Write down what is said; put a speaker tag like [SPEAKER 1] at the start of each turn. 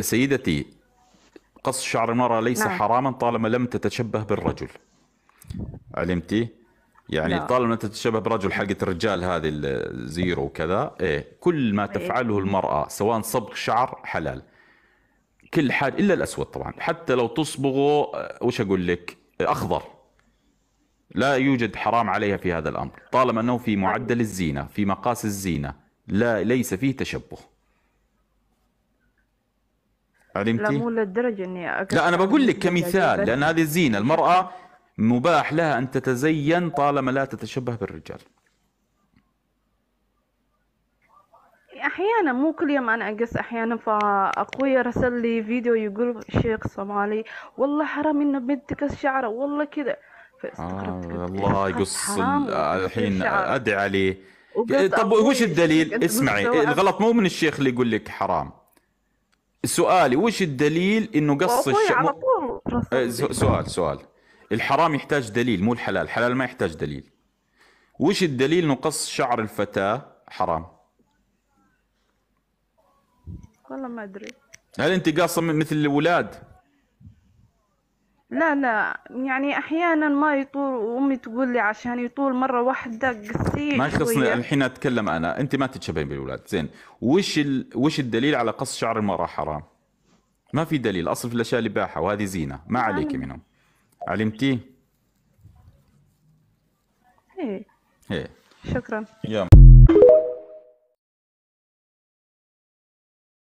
[SPEAKER 1] سيدتي قص شعر المرأة ليس نعم. حراما طالما لم تتشبه بالرجل علمتي يعني لا. طالما تتشبه برجل حلقة الرجال هذه الزيرو وكذا إيه كل ما إيه. تفعله المرأة سواء صبغ شعر حلال كل حاجة إلا الأسود طبعا حتى لو تصبغه آه، وش أقول لك أخضر لا يوجد حرام عليها في هذا الأمر طالما أنه في معدل طيب. الزينة في مقاس الزينة لا ليس فيه تشبه لا مو
[SPEAKER 2] للدرجة إني لا أنا يعني بقول لك كمثال لأن
[SPEAKER 1] هذه الزينة المرأة مباح لها أن تتزين طالما لا تتشبه بالرجال
[SPEAKER 2] احيانا مو كل يوم انا اقص احيانا فاخوي رسل لي فيديو يقول شيخ صومالي والله حرام انه بنتك شعره والله كذا
[SPEAKER 1] فاستغربت آه الله يقص الحين أدعي عليه
[SPEAKER 2] طب وش الدليل؟ اسمعي الغلط
[SPEAKER 1] مو من الشيخ اللي يقول لك حرام سؤالي وش الدليل انه قص الش... م... إيه، سؤال سؤال الحرام يحتاج دليل مو الحلال الحلال ما يحتاج دليل وش الدليل انه قص شعر الفتاة حرام
[SPEAKER 2] والله ما ادري
[SPEAKER 1] هل انت قاصه مثل الاولاد
[SPEAKER 2] لا لا يعني احيانا ما يطول وامي تقول لي عشان يطول مره واحده قصيه ما يخصني
[SPEAKER 1] الحين اتكلم انا انت ما تتشبهين بالاولاد زين وش ال... وش الدليل على قص شعر المراه حرام ما في دليل اصل في الاشياء اللي باحه وهذه زينه ما عليك منهم علمتي ايه ايه شكرا يلا